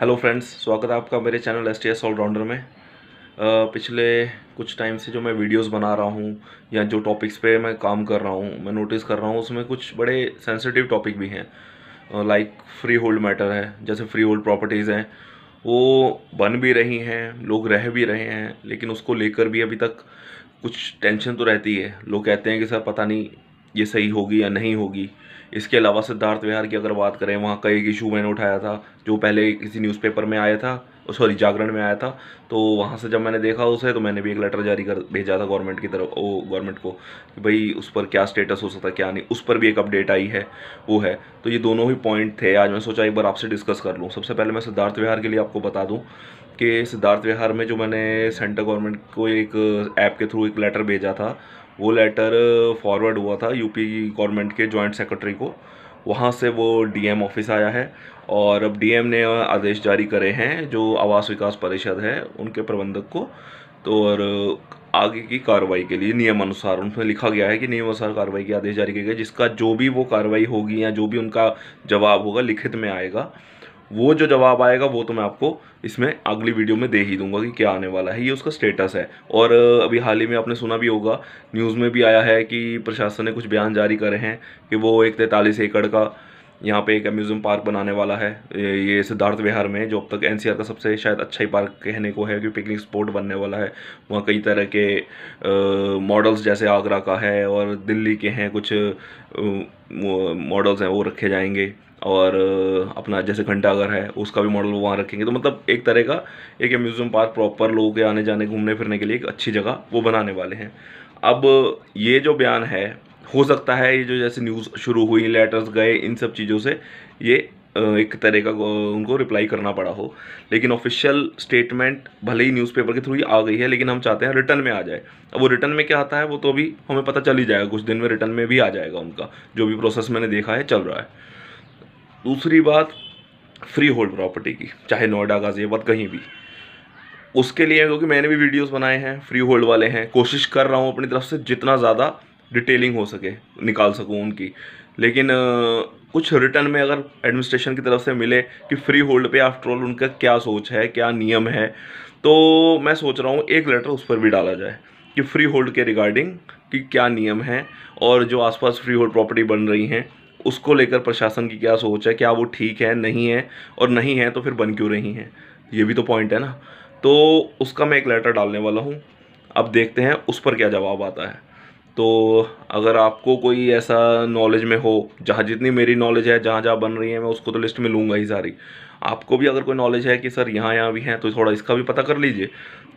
hello friends स्वागत है आपका मेरे channel S T S all rounder में आ, पिछले कुछ टाइम से जो मैं वीडियोस बना रहा हूँ या जो टॉपिक्स पे मैं काम कर रहा हूँ मैं नोटिस कर रहा हूँ उसमें कुछ बड़े सेंसिटिव टॉपिक भी हैं लाइक फ्री होल्ड मैटर है जैसे फ्री होल्ड प्रॉपर्टीज़ हैं वो बन भी रही हैं लोग रह भी रहे हैं लेकिन उसको लेकर भी अभी तक कुछ टेंशन तो रहती है लोग कहते हैं कि सर पता नहीं ये सही होगी या नहीं होगी इसके अलावा सिद्धार्थ विहार की अगर बात करें वहाँ का एक इशू मैंने उठाया था जो पहले किसी न्यूज़पेपर में आया था सॉरी जागरण में आया था तो वहाँ से जब मैंने देखा उसे तो मैंने भी एक लेटर जारी कर भेजा था गवर्नमेंट की तरफ वो गवर्नमेंट को कि भाई उस पर क्या स्टेटस हो सकता है क्या नहीं उस पर भी एक अपडेट आई है वो है तो ये दोनों ही पॉइंट थे आज मैं सोचा एक बार आपसे डिस्कस कर लूँ सबसे पहले मैं सिद्धार्थ विहार के लिए आपको बता दूँ कि सिद्धार्थ विहार में जो मैंने सेंट्रल गवर्नमेंट को एक ऐप के थ्रू एक लेटर भेजा था वो लेटर फॉरवर्ड हुआ था यूपी गवर्नमेंट के जॉइंट सेक्रेटरी को वहाँ से वो डीएम ऑफिस आया है और अब डीएम ने आदेश जारी करे हैं जो आवास विकास परिषद है उनके प्रबंधक को तो और आगे की कार्रवाई के लिए नियमानुसार उनमें लिखा गया है कि नियमानुसार कार्रवाई के आदेश जारी किए गए जिसका जो भी वो कार्रवाई होगी या जो भी उनका जवाब होगा लिखित में आएगा वो जो जवाब आएगा वो तो मैं आपको इसमें अगली वीडियो में दे ही दूंगा कि क्या आने वाला है ये उसका स्टेटस है और अभी हाल ही में आपने सुना भी होगा न्यूज़ में भी आया है कि प्रशासन ने कुछ बयान जारी करे हैं कि वो एक तैंतालीस एकड़ का यहाँ पे एक अम्यूज़ियम पार्क बनाने वाला है ये सिद्धार्थ विहार में जो अब तक एनसीआर का सबसे शायद अच्छा ही पार्क कहने को है कि पिकनिक स्पॉट बनने वाला है वहाँ कई तरह के मॉडल्स जैसे आगरा का है और दिल्ली के हैं कुछ मॉडल्स हैं वो रखे जाएंगे और अपना जैसे घंटाघर है उसका भी मॉडल वहाँ रखेंगे तो मतलब एक तरह का एक म्यूज़ियम पार्क प्रॉपर लोगों के आने जाने घूमने फिरने के लिए एक अच्छी जगह वो बनाने वाले हैं अब ये जो बयान है हो सकता है ये जो जैसे न्यूज़ शुरू हुई लेटर्स गए इन सब चीज़ों से ये एक तरह का उनको रिप्लाई करना पड़ा हो लेकिन ऑफिशियल स्टेटमेंट भले ही न्यूज़पेपर के थ्रू ही आ गई है लेकिन हम चाहते हैं रिटर्न में आ जाए अब वो रिटर्न में क्या आता है वो तो अभी हमें पता चल ही जाएगा कुछ दिन में रिटर्न में भी आ जाएगा उनका जो भी प्रोसेस मैंने देखा है चल रहा है दूसरी बात फ्री होल्ड प्रॉपर्टी की चाहे नोएडा गाजियाबाद कहीं भी उसके लिए क्योंकि मैंने भी वीडियोस बनाए हैं फ्री होल्ड वाले हैं कोशिश कर रहा हूँ अपनी तरफ से जितना ज़्यादा डिटेलिंग हो सके निकाल सकूँ उनकी लेकिन कुछ रिटर्न में अगर एडमिनिस्ट्रेशन की तरफ से मिले कि फ्री होल्ड पे आफ्टर ऑल उनका क्या सोच है क्या नियम है तो मैं सोच रहा हूँ एक लेटर उस पर भी डाला जाए कि फ्री होल्ड के रिगार्डिंग कि क्या नियम है और जो आसपास फ्री होल्ड प्रॉपर्टी बन रही हैं उसको लेकर प्रशासन की क्या सोच है क्या वो ठीक है नहीं है और नहीं है तो फिर बन क्यों रही हैं ये भी तो पॉइंट है ना तो उसका मैं एक लेटर डालने वाला हूँ अब देखते हैं उस पर क्या जवाब आता है तो अगर आपको कोई ऐसा नॉलेज में हो जहाँ जितनी मेरी नॉलेज है जहाँ जहाँ बन रही है मैं उसको तो लिस्ट में लूँगा ही सारी आपको भी अगर कोई नॉलेज है कि सर यहाँ यहाँ भी हैं तो थोड़ा इसका भी पता कर लीजिए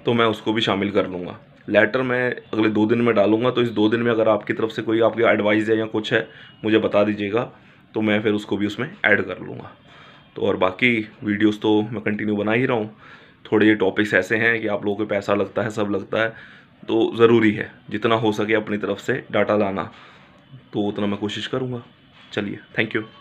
तो मैं उसको भी शामिल कर लूँगा लेटर मैं अगले दो दिन में डालूंगा तो इस दो दिन में अगर आपकी तरफ से कोई आपकी एडवाइस है या कुछ है मुझे बता दीजिएगा तो मैं फिर उसको भी उसमें ऐड कर लूँगा तो और बाकी वीडियोस तो मैं कंटिन्यू बना ही रहा हूँ थोड़े ये टॉपिक्स ऐसे हैं कि आप लोगों को पैसा लगता है सब लगता है तो ज़रूरी है जितना हो सके अपनी तरफ से डाटा लाना तो उतना मैं कोशिश करूँगा चलिए थैंक यू